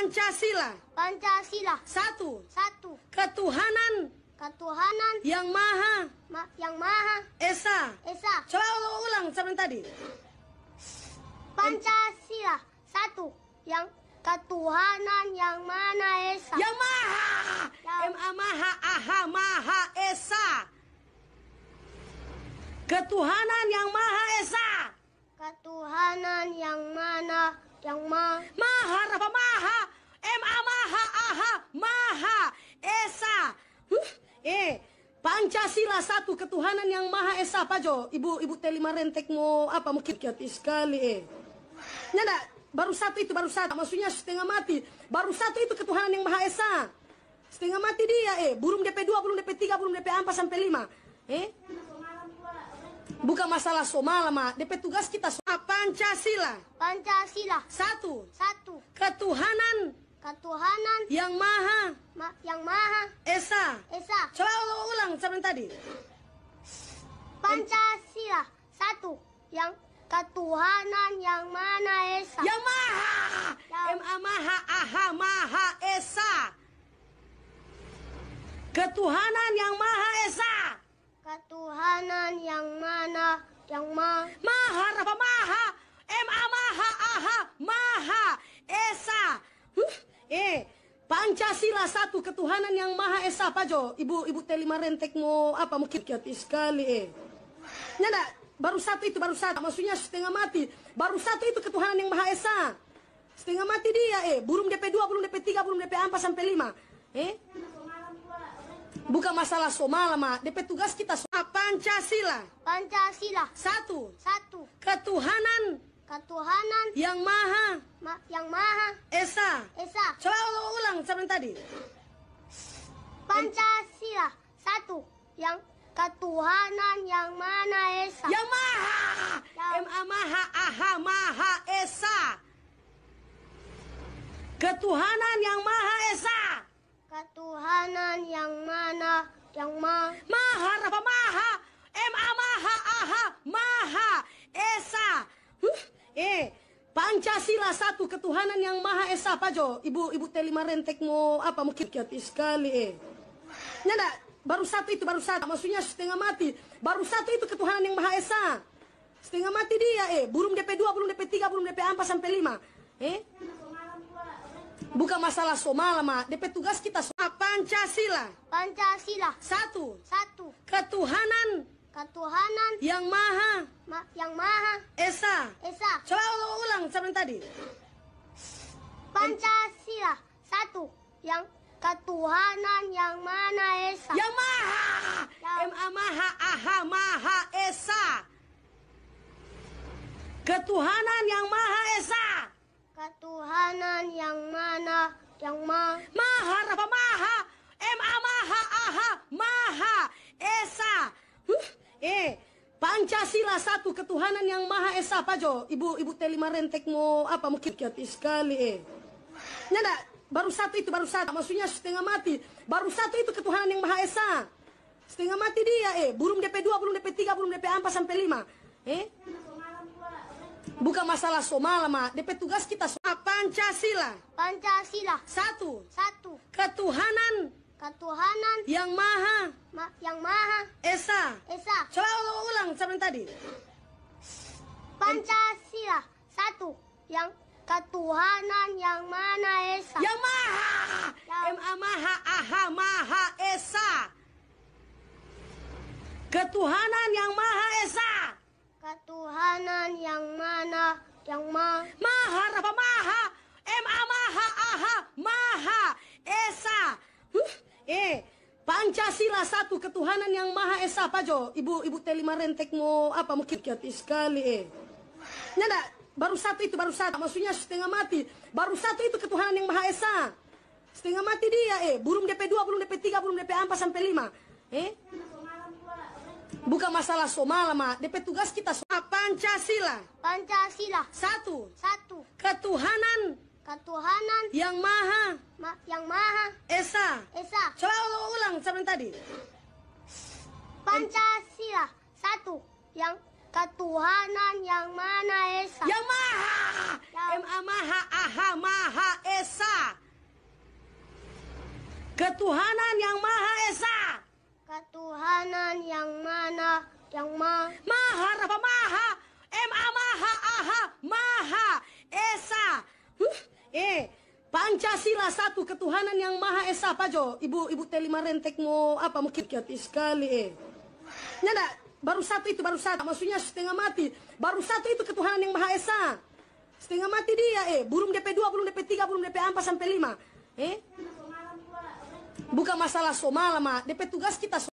Pancasila. Pancasila. Satu. Satu. Ketuhanan. Ketuhanan. Yang Maha. Ma yang Maha. Esa. Esa. Coba ulang sampai tadi. Pancasila. Satu. Yang ketuhanan yang mana Esa. Yang Maha. Yang... M A Maha Aha Maha Esa. Ketuhanan yang Maha Esa. Ketuhanan yang mana yang ma Maha apa Maha Pancasila satu ketuhanan yang Maha Esa Pak Jo. Ibu Ibu Telima Rentek mau apa mungkin kiati sekali eh. nyanda baru satu itu baru satu maksudnya setengah mati. Baru satu itu ketuhanan yang Maha Esa. Setengah mati dia eh burung DP dua burung DP tiga burung DP 4 sampai lima Eh? Bukan masalah somala ah. DP tugas kita so Pancasila. Pancasila. Satu. Satu. Ketuhanan Ketuhanan yang Maha Ma yang Maha Esa Esa coba ulang sebelum tadi Pancasila satu yang ketuhanan yang mana Esa yang Maha yang... M A Maha Aha Maha Esa ketuhanan yang Maha Esa ketuhanan yang mana yang ma Maha apa Maha M A Maha Aha Maha Esa Eh, Pancasila satu ketuhanan yang Maha Esa apa Jo? Ibu Ibu Telima Rentek mau apa mungkin hati sekali eh. Nada, baru satu itu baru satu. Maksudnya setengah mati. Baru satu itu ketuhanan yang Maha Esa. Setengah mati dia eh, burung DP2, burung DP3, burung DP4 sampai 5. Eh? Bukan masalah Somala, ah DP tugas kita Pancasila. Pancasila. Satu. Satu. Ketuhanan Ketuhanan yang Maha Ma yang Maha Esa Esa coba ulang, ulang sebelum tadi Pancasila satu yang ketuhanan yang mana esa yang maha yang... ma maha aha maha esa ketuhanan yang maha esa ketuhanan yang mana yang ma maha apa maha ma maha aha ma Eh, Pancasila satu ketuhanan yang maha esa pak Jo? Ibu Ibu Telima Rentek mau apa mungkin kiat sekali eh. Nyanda, baru satu itu baru satu maksudnya setengah mati. Baru satu itu ketuhanan yang maha esa. Setengah mati dia eh Burung DP 2, burung DP 3, burung DP 4 sampai 5. Eh? Bukan masalah Somala, Ma. DP tugas kita Pancasila. Pancasila. Satu. Satu. Ketuhanan ketuhanan yang maha ma yang maha esa esa coba ulang seperti tadi pancasila satu yang ketuhanan yang mana esa yang maha yang... ma maha aha maha esa ketuhanan yang maha esa ketuhanan yang mana yang ma maha apa maha ma maha a Eh, Pancasila satu ketuhanan yang Maha Esa apa Jo? Ibu Ibu Telima Rentek mau apa mungkin hati sekali eh. Nyanda, baru satu itu baru satu maksudnya setengah mati. Baru satu itu ketuhanan yang Maha Esa. Setengah mati dia eh, burung DP2, burung DP3, burung DP 4 sampai 5. Eh? Bukan masalah Somala, Ma. DP tugas kita Pancasila. Pancasila. Satu. Satu. Ketuhanan Ketuhanan yang Maha Ma yang Maha Esa Esa Coba ulang sampai tadi Pancasila satu yang ketuhanan yang mana Esa yang Maha yang... M A Maha Aha Maha Esa ketuhanan yang Maha Esa ketuhanan yang mana yang ma Maha Rafa Maha M A Maha Aha Maha Esa huh? Eh, Pancasila satu ketuhanan yang maha esa apa Jo? Ibu Ibu Telima Rentek mau apa mungkin kiatis sekali eh. nyanda baru satu itu baru satu maksudnya setengah mati. Baru satu itu ketuhanan yang maha esa. Setengah mati dia eh burung DP 2, burung DP 3, burung DP 4 sampai 5. Eh? Bukan masalah Somala, Ma. DP tugas kita Pancasila. Pancasila. Satu. Satu. Ketuhanan ketuhanan yang maha ma yang maha esa esa coba ulang sebelum tadi pancasila satu yang ketuhanan yang mana esa yang maha yang... m a maha aha maha esa ketuhanan yang maha esa ketuhanan yang mana yang ma Eh, Pancasila satu ketuhanan yang maha esa Pak Jo. Ibu Ibu Telima Rentek mau apa mungkin hati sekali eh. Nada, baru satu itu baru satu. Maksudnya setengah mati. Baru satu itu ketuhanan yang maha esa. Setengah mati dia eh. Burung DP2, burung DP3, burung DP4 sampai 5. Eh? Bukan masalah Somala, Mak. DP tugas kita